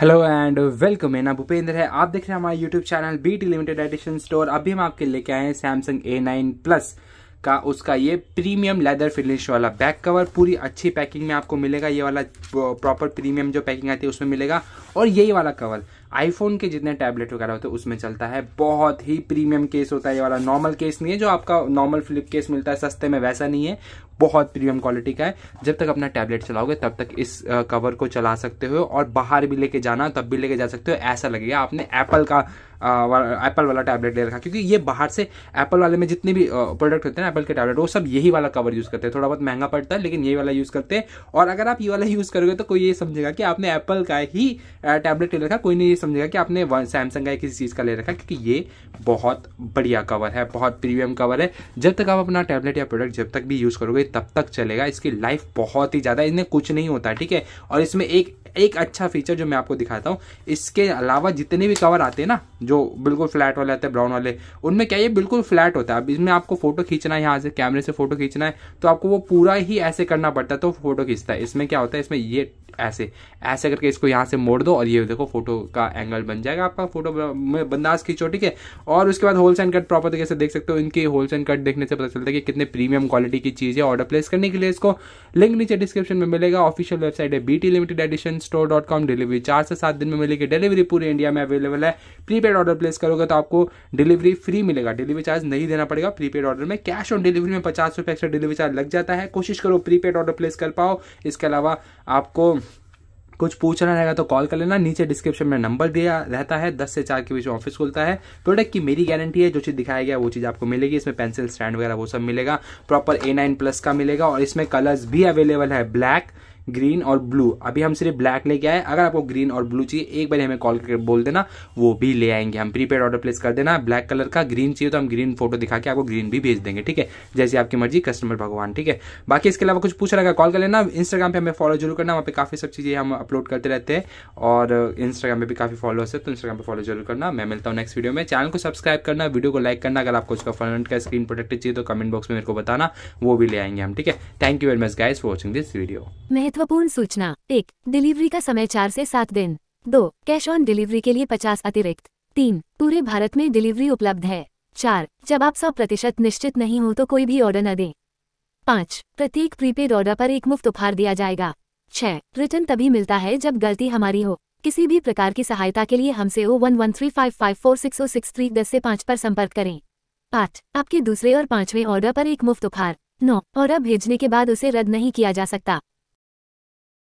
hello and welcome मेरा भूपेंद्र है आप देख रहे हैं हमारे YouTube channel B T limited edition store अभी हम आपके लेके आए हैं सैमसंग ए नाइन प्लस का उसका ये प्रीमियम लेदर फिनिश वाला बैक कवर पूरी अच्छी पैकिंग में आपको मिलेगा ये वाला प्रॉपर प्रीमियम जो पैकिंग आती है उसमें मिलेगा और यही वाला कवर आईफोन के जितने टैबलेट वगैरह होते हैं उसमें चलता है बहुत ही प्रीमियम केस होता है ये वाला नॉर्मल केस नहीं है जो आपका नॉर्मल फ्लिप केस मिलता है सस्ते में वैसा नहीं है बहुत प्रीमियम क्वालिटी का है जब तक अपना टैबलेट चलाओगे तब तक इस कवर को चला सकते हो और बाहर भी लेके जाना तब भी लेके जा सकते हो ऐसा लगेगा आपने एप्पल का एप्पल वाला टैबलेट ले रखा क्योंकि ये बाहर से एप्पल वाले में जितने भी प्रोडक्ट होते हैं एप्पल के टैबलेट वो सब यही वाला कवर यूज़ करते हैं थोड़ा बहुत महंगा पड़ता है लेकिन यही वाला यूज़ करते हैं और अगर आप ये वाला यूज़ करोगे तो कोई ये समझेगा कि आपने एप्पल का ही टैबलेट ले रखा कोई नहीं ये समझेगा कि आपने सैमसंग का किसी चीज़ का ले रखा है क्योंकि ये बहुत बढ़िया कवर है बहुत प्रीमियम कवर है जब तक आप अपना टैबलेट या प्रोडक्ट जब तक भी यूज़ करोगे तब तक चलेगा इसकी लाइफ बहुत ही ज़्यादा इसमें कुछ नहीं होता ठीक है और इसमें एक एक अच्छा फीचर जो मैं आपको दिखाता हूँ इसके अलावा जितने भी कवर आते हैं ना जो बिल्कुल फ्लैट वाले आते हैं ब्राउन वाले उनमें क्या ये बिल्कुल फ्लैट होता है अब इसमें आपको फोटो खींचना है यहाँ से कैमरे से फोटो खींचना है तो आपको वो पूरा ही ऐसे करना पड़ता है तो फोटो खींचता है इसमें क्या होता है इसमें ये ऐसे ऐसे करके इसको यहाँ से मोड़ दो और ये देखो फोटो का एंगल बन जाएगा आपका फोटो बंदाज खींचो ठीक है और उसके बाद होल्स एंड कट प्रॉपर तरीके से देख सकते हो इनकी होल्स एंड कट देखने से पता चलता है कि कितने प्रीमियम क्वालिटी की चीज़ है ऑर्डर प्लेस करने के लिए इसको लिंक नीचे डिस्क्रिप्शन में मिलेगा ऑफिशियल वेबसाइट है B limited edition store dot com delivery चार से सात दिन में मिलेगी डिलीवरी पूरे इंडिया में अवेलेबल है प्रीपेड ऑर्डर प्लेस करोगे तो आपको डिलीवरी फ्री मिलेगा डिलीवरी चार्ज नहीं देना पड़ेगा प्रीपेड ऑर्डर में कैश ऑन डिलीवरी में पचास रुपये एक्स्ट्रा डिलीवरी चार्ज लग जाता है कोशिश करो प्रीपेड ऑर्डर प्लेस कर पाओ इसके अलावा आपको कुछ पूछना रहेगा तो कॉल कर लेना नीचे डिस्क्रिप्शन में नंबर दिया रहता है दस से चार के बीच में ऑफिस खुलता है प्रोडक्ट की मेरी गारंटी है जो चीज़ दिखाया गया वो चीज़ आपको मिलेगी इसमें पेंसिल स्टैंड वगैरह वो सब मिलेगा प्रॉपर ए नाइन प्लस का मिलेगा और इसमें कलर्स भी अवेलेबल है ब्लैक ग्रीन और ब्लू अभी हम सिर्फ ब्लैक लेके आए अगर आपको ग्रीन और ब्लू चाहिए एक बार हमें कॉल करके बोल देना वो भी ले आएंगे हम प्रीपेड ऑर्डर प्लेस कर देना ब्लैक कलर का ग्रीन चाहिए तो हम ग्रीन फोटो दिखा के आपको ग्रीन भी भेज देंगे ठीक है जैसे आपकी मर्जी कस्टमर भगवान ठीक है बाकी इसके अलावा कुछ पूछ है कॉल कर लेना इंस्टाग्राम पर हमें फॉलो जरूर करना वहाँ पे काफ़ी सब चीज़ें हम अपलोड करते रहते हैं और इंस्टाग्राम पर भी काफ़ी फॉलोअर्स है तो इंस्टाग्राम पर फॉलो जरूर करना मैं मिलता हूँ नेक्स्ट वीडियो में चैनल को सब्सक्राइब करना वीडियो को लाइक करना अगर आपको उसका फ्रंट का स्क्रीन प्रोटेक्ट चाहिए तो कमेंट बॉक्स में मेरे को बताना वो भी ले आएंगे हम ठीक है thank you very much guys for watching this video महत्वपूर्ण सूचना एक डिलीवरी का समय चार से सात दिन दो कैश ऑन डिलीवरी के लिए पचास अतिरिक्त तीन पूरे भारत में डिलीवरी उपलब्ध है चार जब आप सौ प्रतिशत निश्चित नहीं हो तो कोई भी ऑर्डर न दें पाँच प्रत्येक प्रीपेड ऑर्डर पर एक मुफ्त उपहार दिया जाएगा छः रिटर्न तभी मिलता है जब गलती हमारी हो किसी भी प्रकार की सहायता के लिए हमसे O one one three five five four six O six three दस से पाँच पर संपर्क करें आठ आपके दूसरे और पांचवें ऑर्डर पर एक मुफ्त उपहार नौ ऑर्डर भेजने के बाद उसे रद्द नहीं किया जा सकता